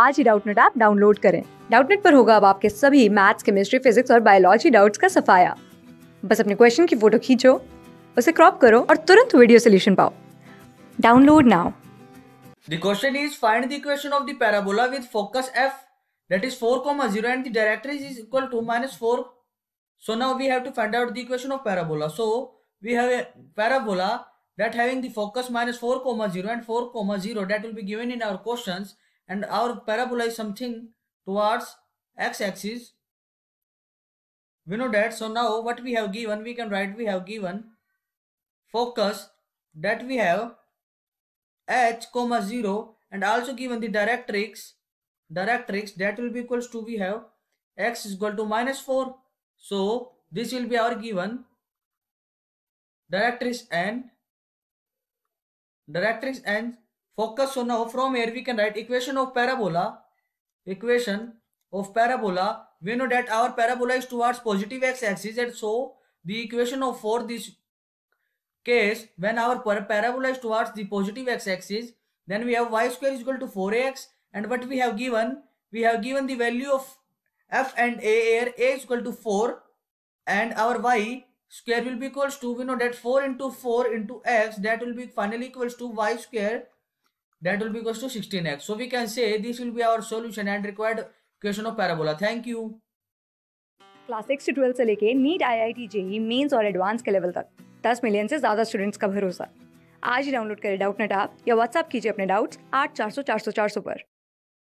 आज ही Doubtnut app download करें डाउटनेट पर होगा अब आपके सभी मैथ्स केमिस्ट्री फिजिक्स और बायोलॉजी डाउट्स का सफाया बस अपने क्वेश्चन की फोटो खींचो उसे क्रॉप करो और तुरंत वीडियो सोल्यूशन पाओ download now the question is find the equation of the parabola with focus F that is 4,0 and the directrix is equal to -4 so now we have to find out the equation of parabola so we have a parabola that having the focus -4,0 and 4,0 that will be given in our questions and our parabola is something towards x-axis we know that so now what we have given we can write we have given focus that we have h comma 0 and also given the directrix directrix that will be equals to we have x is equal to minus 4 so this will be our given directrix and directrix and focus on now from here we can write equation of parabola equation of parabola we know that our parabola is towards positive x-axis and so the equation of for this case when our parabola is towards the positive x-axis then we have y square is equal to 4ax and what we have given we have given the value of f and a here a is equal to 4 and our y square will be equals to we know that 4 into 4 into x that will be finally equals to y square that will be equals to 16x. So we can say this will be our solution and required question of parabola. Thank you. Class six से twelfth से लेके NEET I I T JEE mains और advance के level तक दस million से ज़्यादा students का भरोसा आज ही डाउनलोड करें डाउट नेट आप या व्हाट्सअप कीजिए अपने डाउट्स आठ चार सौ चार सौ चार सौ पर